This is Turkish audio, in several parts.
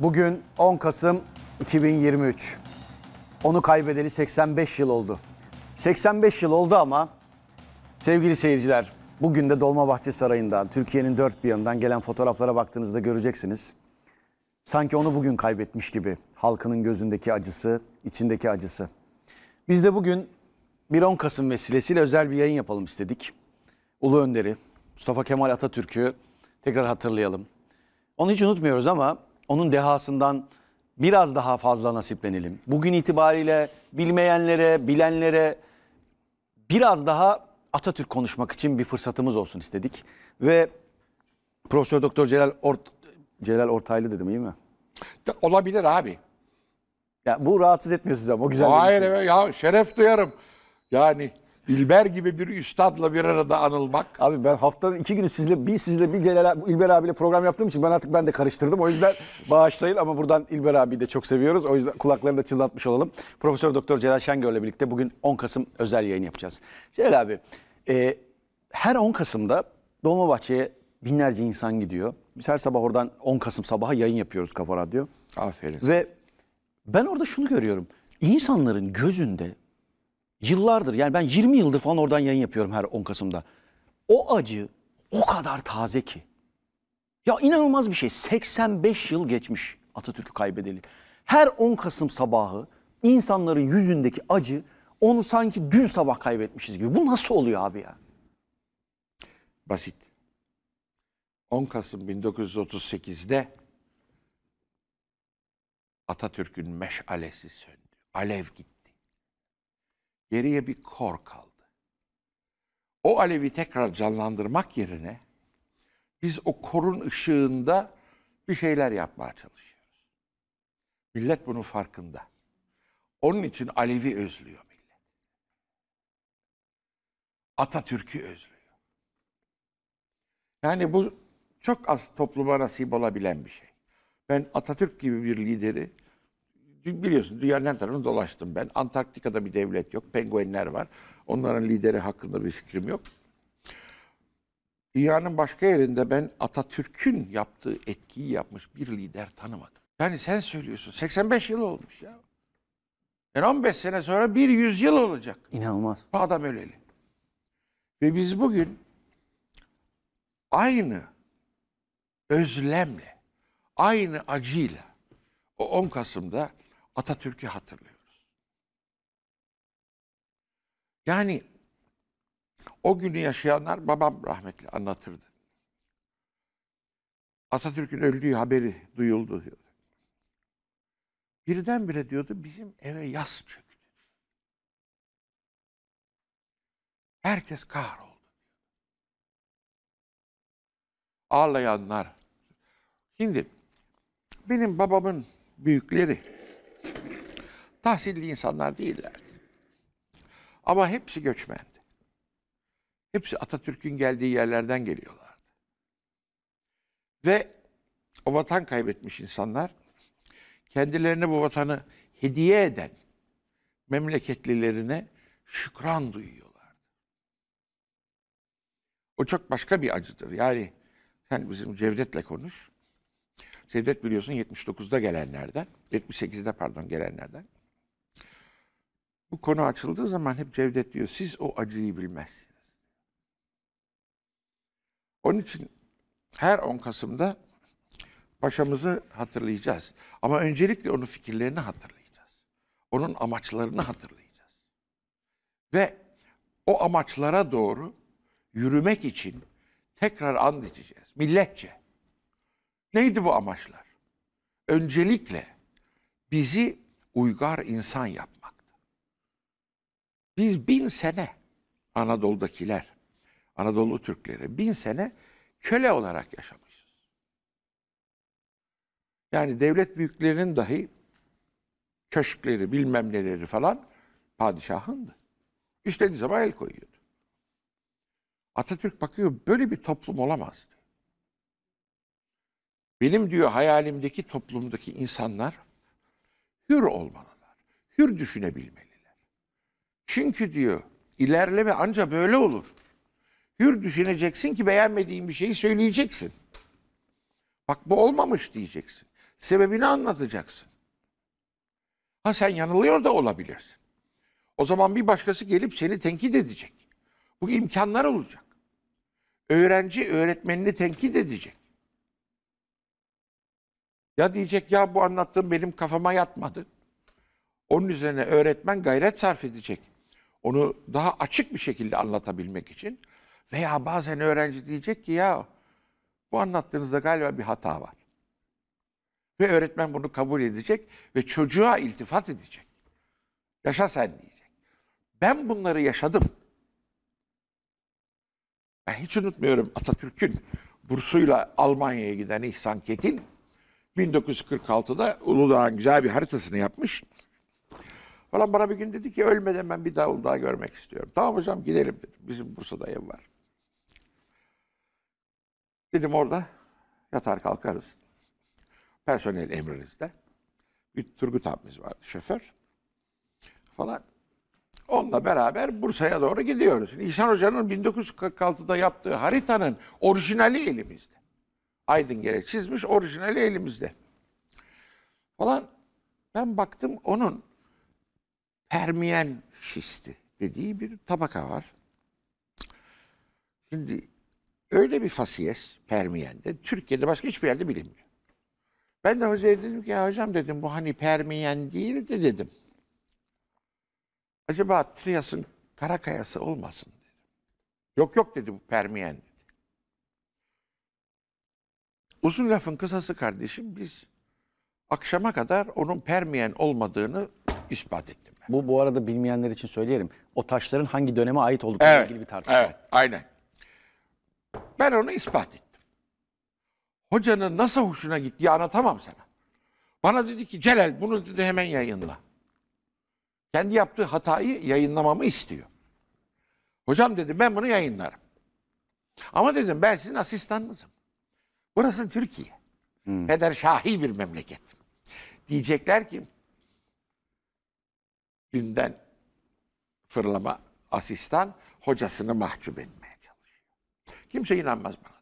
Bugün 10 Kasım 2023. Onu kaybedeli 85 yıl oldu. 85 yıl oldu ama sevgili seyirciler bugün de Dolmabahçe Sarayı'ndan Türkiye'nin dört bir yanından gelen fotoğraflara baktığınızda göreceksiniz. Sanki onu bugün kaybetmiş gibi halkının gözündeki acısı, içindeki acısı. Biz de bugün bir 10 Kasım vesilesiyle özel bir yayın yapalım istedik. Ulu Önder'i, Mustafa Kemal Atatürk'ü tekrar hatırlayalım. Onu hiç unutmuyoruz ama onun dehasından biraz daha fazla nasiplenelim. Bugün itibariyle bilmeyenlere, bilenlere biraz daha Atatürk konuşmak için bir fırsatımız olsun istedik. Ve Profesör Doktor Celal Ort Celal Ortaylı dedim iyi mi? Olabilir abi. Ya bu rahatsız etmiyor sizi ama o güzel. Hayır şey. ya şeref duyarım. Yani İlber gibi bir üstadla bir arada anılmak. Abi ben haftanın iki günü sizle bir sizle bir Celal abi, İlber abiyle program yaptığım için ben artık ben de karıştırdım. O yüzden bağışlayın ama buradan İlber abiyi de çok seviyoruz. O yüzden kulaklarını da çıldatmış olalım. Profesör Doktor Celal ile birlikte bugün 10 Kasım özel yayın yapacağız. Celal abi e, her 10 Kasım'da Dolmabahçe'ye binlerce insan gidiyor. Biz her sabah oradan 10 Kasım sabaha yayın yapıyoruz Kafa Radyo. Aferin. Ve ben orada şunu görüyorum. İnsanların gözünde Yıllardır yani ben 20 yıldır falan oradan yayın yapıyorum her 10 Kasım'da. O acı o kadar taze ki. Ya inanılmaz bir şey. 85 yıl geçmiş Atatürk'ü kaybedeli. Her 10 Kasım sabahı insanların yüzündeki acı onu sanki dün sabah kaybetmişiz gibi. Bu nasıl oluyor abi ya? Basit. 10 Kasım 1938'de Atatürk'ün meşalesi söndü. Alev gitti. Geriye bir kor kaldı. O alevi tekrar canlandırmak yerine biz o korun ışığında bir şeyler yapmaya çalışıyoruz. Millet bunun farkında. Onun için Alevi özlüyor millet. Atatürk'ü özlüyor. Yani bu çok az topluma nasip olabilen bir şey. Ben Atatürk gibi bir lideri biliyorsun dünyanın her tarafını dolaştım ben. Antarktika'da bir devlet yok. Penguenler var. Onların lideri hakkında bir fikrim yok. Dünyanın başka yerinde ben Atatürk'ün yaptığı etkiyi yapmış bir lider tanımadım. Yani sen söylüyorsun 85 yıl olmuş ya. Yani 15 sene sonra bir yüzyıl olacak. İnanılmaz. Bu adam öleli. Ve biz bugün aynı özlemle, aynı acıyla o 10 Kasım'da Atatürk'ü hatırlıyoruz. Yani o günü yaşayanlar babam rahmetli anlatırdı. Atatürk'ün öldüğü haberi duyuldu diyordu. Birdenbire diyordu bizim eve yas çöktü. Herkes kahroldu. Ağlayanlar. Şimdi benim babamın büyükleri tahsilli insanlar değillerdi. Ama hepsi göçmendi. Hepsi Atatürk'ün geldiği yerlerden geliyorlardı. Ve o vatan kaybetmiş insanlar kendilerine bu vatanı hediye eden memleketlilerine şükran duyuyorlardı. O çok başka bir acıdır. Yani sen bizim Cevdet'le konuş. Cevdet biliyorsun 79'da gelenlerden, 78'de pardon gelenlerden. Bu konu açıldığı zaman hep Cevdet diyor, siz o acıyı bilmezsiniz. Onun için her 10 Kasım'da paşamızı hatırlayacağız. Ama öncelikle onun fikirlerini hatırlayacağız. Onun amaçlarını hatırlayacağız. Ve o amaçlara doğru yürümek için tekrar and içeceğiz. Milletçe. Neydi bu amaçlar? Öncelikle bizi uygar insan yapmak. Biz bin sene Anadolu'dakiler, Anadolu Türkleri bin sene köle olarak yaşamışız. Yani devlet büyüklerinin dahi köşkleri, bilmem neleri falan padişahındı. İstediği zaman el koyuyordu. Atatürk bakıyor böyle bir toplum olamaz diyor. Benim diyor hayalimdeki toplumdaki insanlar hür olmalılar. Hür düşünebilmeli. Çünkü diyor ilerleme ancak böyle olur. Hür düşüneceksin ki beğenmediğin bir şeyi söyleyeceksin. Bak bu olmamış diyeceksin. Sebebini anlatacaksın. Ha sen yanılıyor da olabilirsin. O zaman bir başkası gelip seni tenkit edecek. Bu imkanlar olacak. Öğrenci öğretmenini tenkit edecek. Ya diyecek ya bu anlattığım benim kafama yatmadı. Onun üzerine öğretmen gayret sarf edecek. Onu daha açık bir şekilde anlatabilmek için veya bazen öğrenci diyecek ki ya bu anlattığınızda galiba bir hata var. Ve öğretmen bunu kabul edecek ve çocuğa iltifat edecek. Yaşa sen diyecek. Ben bunları yaşadım. Ben hiç unutmuyorum Atatürk'ün bursuyla Almanya'ya giden İhsan Ketin 1946'da Uludağ'ın güzel bir haritasını yapmış. Falan bana bir gün dedi ki ölmeden ben bir davul daha görmek istiyorum. Tamam hocam gidelim dedim. Bizim Bursa'da ev var. Dedim orada yatar kalkarız. Personel emrinizde. Bir Turgut abimiz vardı şoför. Falan. Onunla beraber Bursa'ya doğru gidiyoruz. İhsan Hoca'nın 1946'da yaptığı haritanın orijinali elimizde. Aydın Gere çizmiş orijinali elimizde. Falan ben baktım onun Permiyen şisti dediği bir tabaka var. Şimdi öyle bir fasiyes Permiyen'de Türkiye'de başka hiçbir yerde bilinmiyor. Ben de hocaya dedim ki ya hocam dedim bu hani Permiyen değil de dedim. Acaba Trias'ın Karakayası olmasın dedim. Yok yok dedi bu Permiyen dedi. Uzun lafın kısası kardeşim biz akşama kadar onun Permiyen olmadığını ispat ettim. Ben. Bu bu arada bilmeyenler için söyleyelim. O taşların hangi döneme ait olduğu evet, ilgili bir tartışma. Evet, aynen. Ben onu ispat ettim. Hocanın nasıl hoşuna gittiği anlatamam sana. Bana dedi ki Celal bunu dedi hemen yayınla. Kendi yaptığı hatayı yayınlamamı istiyor. Hocam dedim ben bunu yayınlarım. Ama dedim ben sizin asistanınızım. Burası Türkiye. Hmm. Feder şahi bir memleket. Diyecekler ki günden fırlama asistan hocasını mahcup etmeye çalışıyor. Kimse inanmaz bana.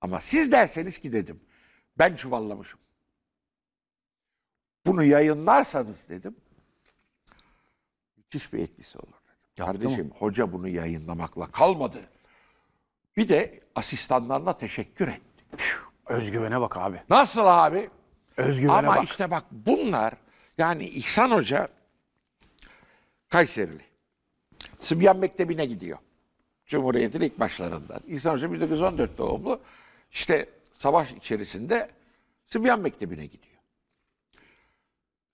Ama siz derseniz ki dedim ben çuvallamışım. Bunu yayınlarsanız dedim müthiş bir etkisi olur. Dedim. Kardeşim hoca bunu yayınlamakla kalmadı. Bir de asistanlarına teşekkür etti. Özgüvene bak abi. Nasıl abi? Özgüvene Ama bak. işte bak bunlar yani İhsan Hoca Kayserili. Sibyan Mektebi'ne gidiyor. Cumhuriyet'in ilk başlarından. İhsan Hoca 1914 doğumlu. İşte savaş içerisinde Sibyan Mektebi'ne gidiyor.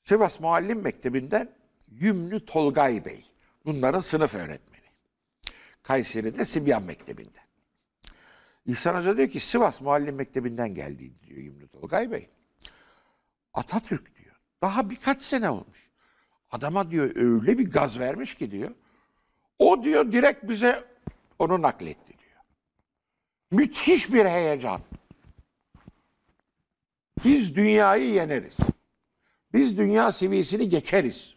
Sivas Muallim Mektebi'nden Yümlü Tolgay Bey. Bunların sınıf öğretmeni. Kayseri'de Sibyan Mektebi'nden. İhsan Hoca diyor ki Sivas Muallim Mektebi'nden geldi diyor Yümlü Tolgay Bey. Atatürk diyor. Daha birkaç sene olmuş. Adama diyor öyle bir gaz vermiş ki diyor. O diyor direkt bize onu nakletti diyor. Müthiş bir heyecan. Biz dünyayı yeneriz. Biz dünya seviyesini geçeriz.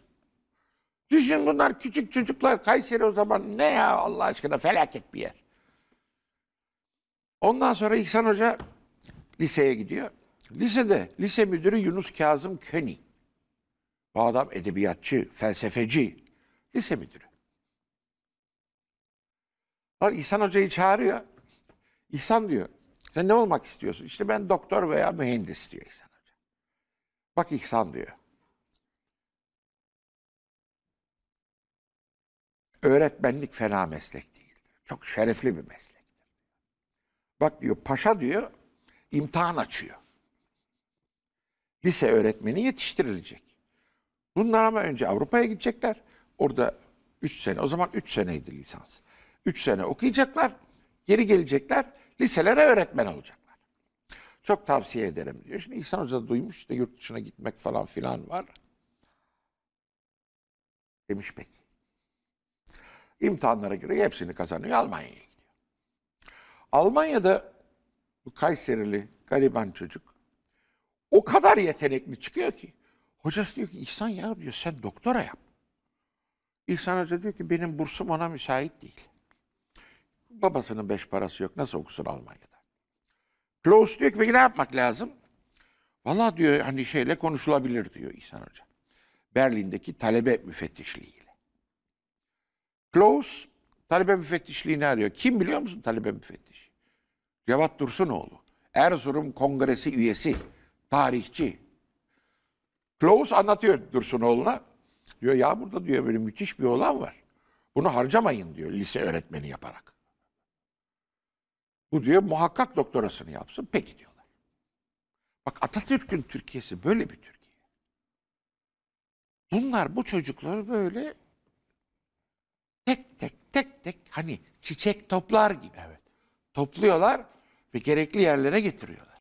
Düşün bunlar küçük çocuklar Kayseri o zaman ne ya Allah aşkına felaket bir yer. Ondan sonra İhsan Hoca liseye gidiyor. Lisede lise müdürü Yunus Kazım Köni. Bu adam edebiyatçı, felsefeci, lise müdürü. Var İhsan Hoca'yı çağırıyor. İhsan diyor, sen ne olmak istiyorsun? İşte ben doktor veya mühendis diyor İhsan Hoca. Bak İhsan diyor. Öğretmenlik fena meslek değildir. Çok şerefli bir meslektir. Bak diyor paşa diyor imtihan açıyor. Lise öğretmeni yetiştirilecek. Bunlar ama önce Avrupa'ya gidecekler. Orada 3 sene, o zaman 3 seneydi lisans. 3 sene okuyacaklar, geri gelecekler, liselere öğretmen olacaklar. Çok tavsiye ederim diyor. Şimdi İhsan Hoca duymuş, işte yurt dışına gitmek falan filan var. Demiş peki. İmtihanlara göre hepsini kazanıyor, Almanya'ya gidiyor. Almanya'da bu Kayserili gariban çocuk o kadar yetenekli çıkıyor ki. Hocası diyor ki İhsan ya diyor sen doktora yap. İhsan Hoca diyor ki benim bursum ona müsait değil. Babasının beş parası yok nasıl okusun Almanya'da. Klaus diyor ki peki ne yapmak lazım? Valla diyor hani şeyle konuşulabilir diyor İhsan Hoca. Berlin'deki talebe müfettişliğiyle. Klaus talebe müfettişliğini arıyor. Kim biliyor musun talebe müfettiş? Cevat Dursunoğlu. Erzurum Kongresi üyesi, tarihçi, Klaus anlatıyor Dursunoğlu'na. Diyor ya burada diyor böyle müthiş bir olan var. Bunu harcamayın diyor lise öğretmeni yaparak. Bu diyor muhakkak doktorasını yapsın. Peki diyorlar. Bak Atatürk'ün Türkiye'si böyle bir Türkiye. Bunlar bu çocuklar böyle tek tek tek tek hani çiçek toplar gibi. Evet. Topluyorlar ve gerekli yerlere getiriyorlar.